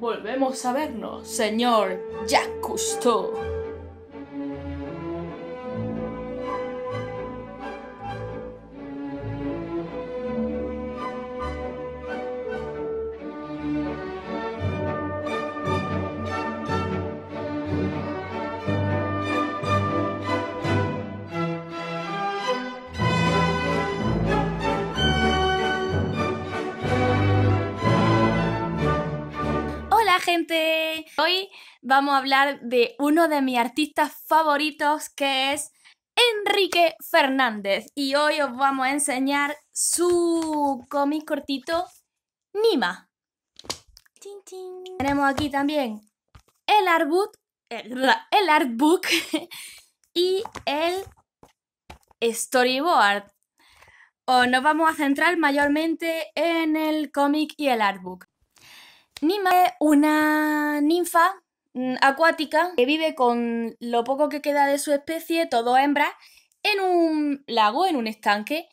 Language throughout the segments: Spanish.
volvemos a vernos, señor Jacques Hoy vamos a hablar de uno de mis artistas favoritos que es Enrique Fernández. Y hoy os vamos a enseñar su cómic cortito Nima. Tenemos aquí también el artbook, y el storyboard. nos vamos a centrar mayormente en el cómic y el artbook. Nima es una ninfa mm, acuática que vive con lo poco que queda de su especie, todo hembra, en un lago, en un estanque.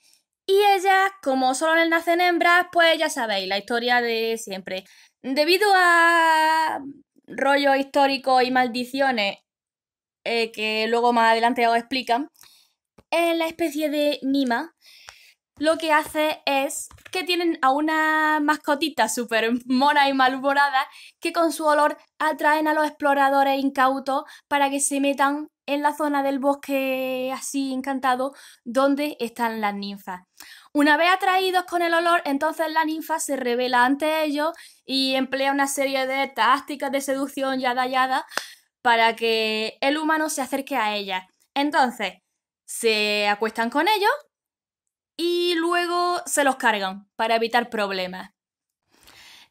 Y ella, como solo les nacen hembras, pues ya sabéis, la historia de siempre. Debido a rollos históricos y maldiciones eh, que luego más adelante os explican, es la especie de Nima lo que hace es que tienen a una mascotita súper mona y malhumorada que con su olor atraen a los exploradores incautos para que se metan en la zona del bosque así encantado donde están las ninfas. Una vez atraídos con el olor, entonces la ninfa se revela ante ellos y emplea una serie de tácticas de seducción ya yada para que el humano se acerque a ella. Entonces, se acuestan con ellos y luego se los cargan para evitar problemas.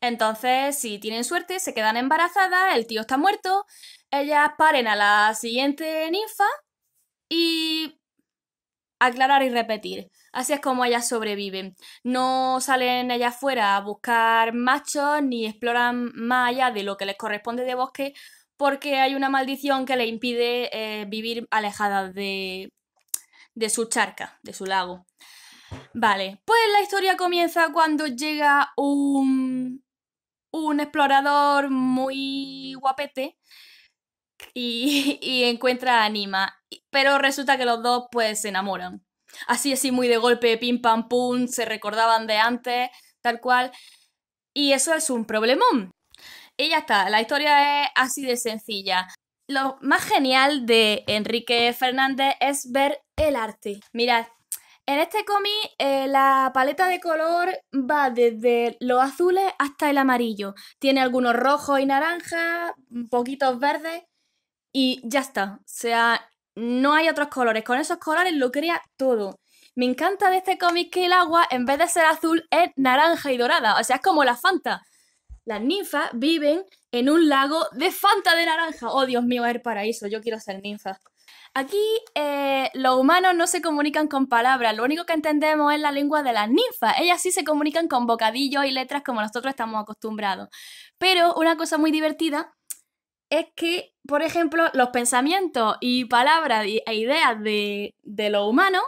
Entonces, si tienen suerte, se quedan embarazadas, el tío está muerto, ellas paren a la siguiente ninfa y aclarar y repetir. Así es como ellas sobreviven. No salen ellas fuera a buscar machos ni exploran más allá de lo que les corresponde de bosque porque hay una maldición que les impide eh, vivir alejadas de, de su charca, de su lago. Vale, pues la historia comienza cuando llega un, un explorador muy guapete y, encuentra a Anima. Pero resulta que los dos pues se enamoran. Así, así, muy de golpe, pim pam pum, se recordaban de antes, tal cual. Y eso es un problemón. Y ya está, la historia es así de sencilla. Lo más genial de Enrique Fernández es ver el arte. Mirad, en este cómic, eh, la paleta de color va desde los azules hasta el amarillo. Tiene algunos rojos y naranjas, poquitos verdes y ya está. O sea, no hay otros colores. Con esos colores lo crea todo. Me encanta de este cómic que el agua, en vez de ser azul, es naranja y dorada. O sea, es como la Fanta. Las ninfas viven en un lago de Fanta de naranja. Oh, Dios mío, es el paraíso. Yo quiero ser ninfa. Aquí eh, los humanos no se comunican con palabras, lo único que entendemos es la lengua de las ninfas. Ellas sí se comunican con bocadillos y letras como nosotros estamos acostumbrados. Pero una cosa muy divertida es que, por ejemplo, los pensamientos y palabras e ideas de, de los humanos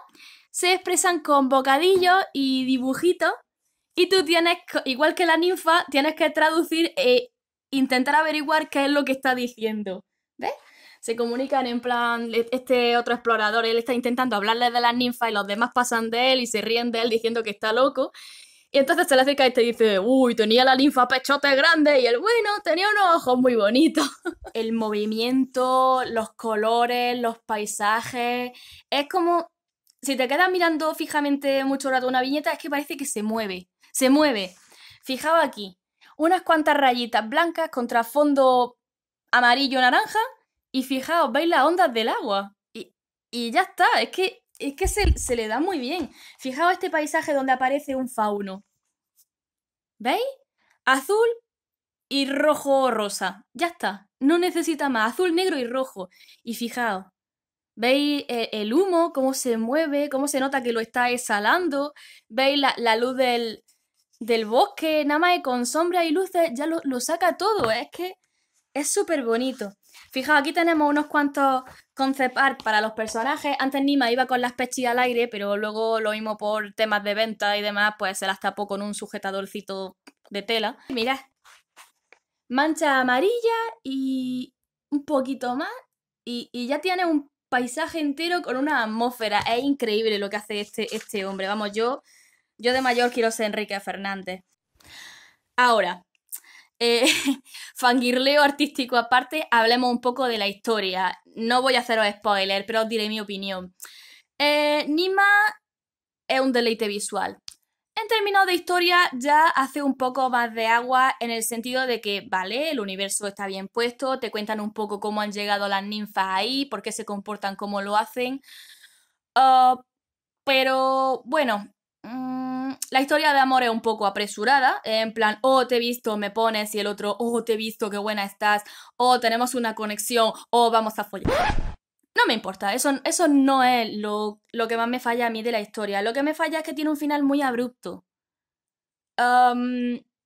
se expresan con bocadillos y dibujitos. Y tú tienes, igual que la ninfa, tienes que traducir e intentar averiguar qué es lo que está diciendo se comunican en plan, e-, este otro explorador, él está intentando hablarle de las ninfa y los demás pasan de él y se ríen de él diciendo que está loco. Y entonces se le acerca y te dice, uy, tenía la ninfa pechote grande y el bueno, tenía unos ojos muy bonitos. El movimiento, los colores, los paisajes, es como, si te quedas mirando fijamente mucho rato una viñeta, es que parece que se mueve, se mueve. fijaba aquí, unas cuantas rayitas blancas contra fondo amarillo-naranja y fijaos, veis las ondas del agua. Y, ya está, es que, es que se, le da muy bien. Fijaos este paisaje donde aparece un fauno. ¿Veis? Azul y rojo o rosa. Ya está, no necesita más. Azul, negro y rojo. Y fijaos, veis eh, el humo, cómo se mueve, cómo se nota que lo está exhalando. Veis la, luz del, bosque, nada más con sombra y luces, ya lo, lo saca todo. Es que es súper bonito. Fijaos, aquí tenemos unos cuantos concept art para los personajes. Antes Nima iba con las pechis al aire, pero luego lo mismo por temas de venta y demás, pues se las tapó con un sujetadorcito de tela. Mirad, mancha amarilla y un poquito más y, ya tiene un paisaje entero con una atmósfera. Es increíble lo que hace este, este hombre. Vamos, yo, yo de mayor quiero ser Enrique Fernández. Ahora, eh, fangirleo artístico aparte, hablemos un poco de la historia. No voy a haceros spoiler, pero os diré mi opinión. Eh, Nima es un deleite visual. En términos de historia, ya hace un poco más de agua en el sentido de que, vale, el universo está bien puesto, te cuentan un poco cómo han llegado las ninfas ahí, por qué se comportan como lo hacen. Ah, pero bueno, Mm, la historia de amor es un poco apresurada, en plan, oh, te he visto, me pones, y el otro, oh, te he visto, qué buena estás, oh, tenemos una conexión, oh, vamos a follar. No me importa, eso, no es lo, que más me falla a mí de la historia. Lo que me falla es que tiene un final muy abrupto.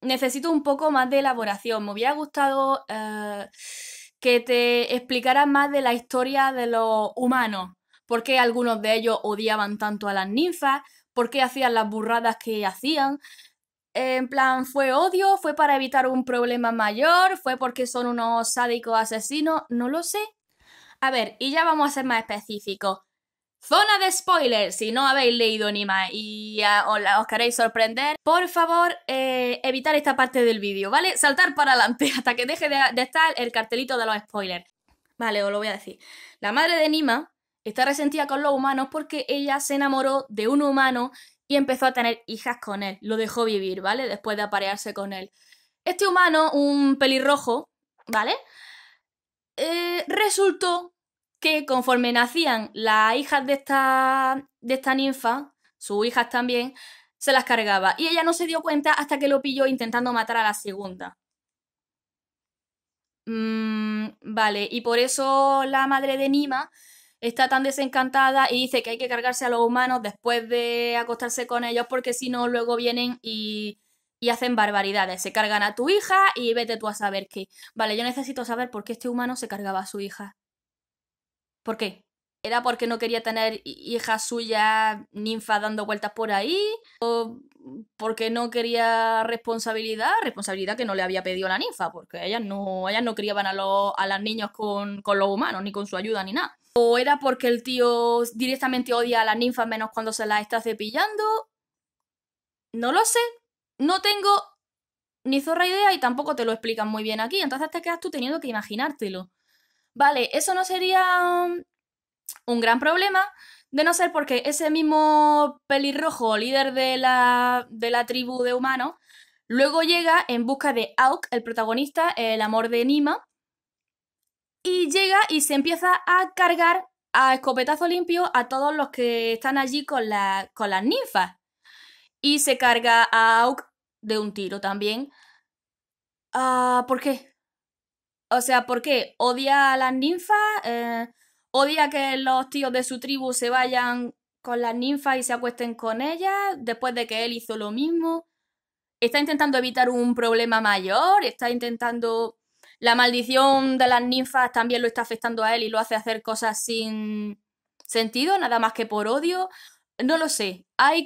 necesito un poco más de elaboración. Me hubiera gustado eh, que te explicaras más de la historia de los humanos. ¿Por qué algunos de ellos odiaban tanto a las ninfas? por qué hacían las burradas que hacían. En plan, fue odio, fue para evitar un problema mayor, fue porque son unos sádicos asesinos, no lo sé. A ver, y ya vamos a ser más específicos. Zona de spoilers, si no habéis leído Nima y os, queréis sorprender, por favor, eh, evitar esta parte del vídeo, ¿vale? Saltar para adelante hasta que deje de, de estar el cartelito de los spoilers. Vale, os lo voy a decir. La madre de Nima Está resentida con los humanos porque ella se enamoró de un humano y empezó a tener hijas con él. Lo dejó vivir, ¿vale? Después de aparearse con él. Este humano, un pelirrojo, ¿vale? Eh, resultó que conforme nacían las hijas de esta, de esta ninfa, sus hijas también, se las cargaba. Y ella no se dio cuenta hasta que lo pilló intentando matar a la segunda. Mm, vale, y por eso la madre de Nima está tan desencantada y dice que hay que cargarse a los humanos después de acostarse con ellos porque si no luego vienen y, y hacen barbaridades. Se cargan a tu hija y vete tú a saber qué. Vale, yo necesito saber por qué este humano se cargaba a su hija. ¿Por qué? ¿Era porque no quería tener hija suya ninfa dando vueltas por ahí? ¿O porque no quería responsabilidad? Responsabilidad que no le había pedido la ninfa, porque ellas no, ellas no criaban a los, a niños con, con los humanos, ni con su ayuda, ni nada o era porque el tío directamente odia a las ninfas menos cuando se las está cepillando. No lo sé. No tengo ni zorra idea y tampoco te lo explican muy bien aquí. Entonces te quedas tú teniendo que imaginártelo. Vale, eso no sería mm, un gran problema. De no ser porque ese mismo pelirrojo, líder de la, de la tribu de humanos, luego llega en busca de Auk, el protagonista, el amor de Nima, llega y se empieza a cargar a escopetazo limpio a todos los que están allí con, la, con las ninfas. Y se carga a Auk de un tiro también. Ah, ¿Por qué? O sea, ¿por qué? ¿Odia a las ninfas? Eh, ¿Odia que los tíos de su tribu se vayan con las ninfas y se acuesten con ellas después de que él hizo lo mismo? ¿Está intentando evitar un problema mayor? ¿Está intentando la maldición de las ninfas también lo está afectando a él y lo hace hacer cosas sin sentido, nada más que por odio. No lo sé. Hay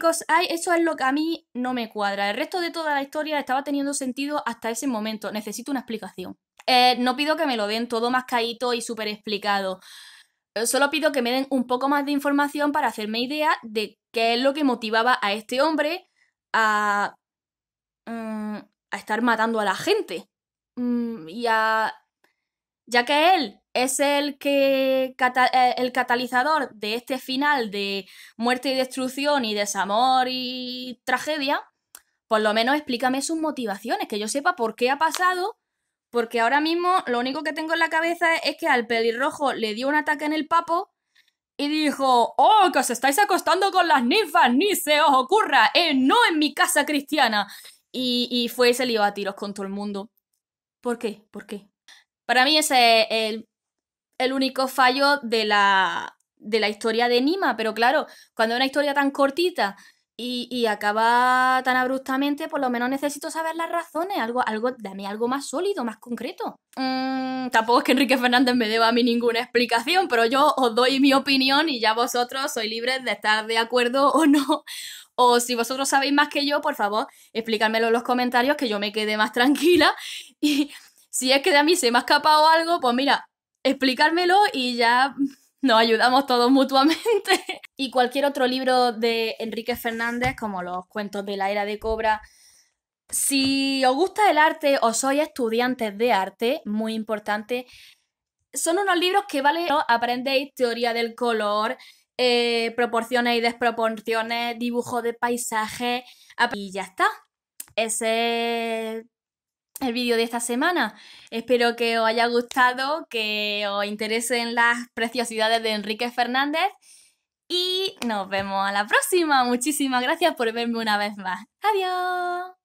eso es lo que a mí no me cuadra. El resto de toda la historia estaba teniendo sentido hasta ese momento. Necesito una explicación. Eh, no pido que me lo den todo más caído y súper explicado. Eh, solo pido que me den un poco más de información para hacerme idea de qué es lo que motivaba a este hombre a. Mm, a estar matando a la gente. Mm, ya, ya que él es el, que, eh, el catalizador de este final de muerte y destrucción y desamor y tragedia, por lo menos explícame sus motivaciones, que yo sepa por qué ha pasado, porque ahora mismo lo único que tengo en la cabeza es que al pelirrojo le dio un ataque en el papo y dijo, oh, que os estáis acostando con las ninfas, ni se os ocurra, eh, no en mi casa cristiana. Y, y fue ese lío a tiros con todo el mundo. ¿Por qué? ¿Por qué? Para mí es el, único fallo de la, de la historia de Nima, pero claro, cuando es una historia tan cortita y, acaba tan abruptamente, por lo menos necesito saber las razones, algo, algo, dame algo más sólido, más concreto. Mm, tampoco es que Enrique Fernández me deba a mí ninguna explicación, pero yo os doy mi opinión y ya vosotros sois libres de estar de acuerdo o no. O si vosotros sabéis más que yo, por favor, explicármelo en los comentarios que yo me quede más tranquila. Y si es que de a mí se me ha escapado algo, pues mira, explicármelo y ya nos ayudamos todos mutuamente. y cualquier otro libro de Enrique Fernández, como los cuentos de la era de cobra. Si os gusta el arte o sois estudiantes de arte, muy importante, son unos libros que vale aprendéis teoría del color, eh, proporciones y desproporciones, dibujo de paisaje, y ya está. Ese el vídeo de esta semana. Espero que os haya gustado, que os interesen las preciosidades de Enrique Fernández y nos vemos a la próxima. Muchísimas gracias por verme una vez más. Adiós.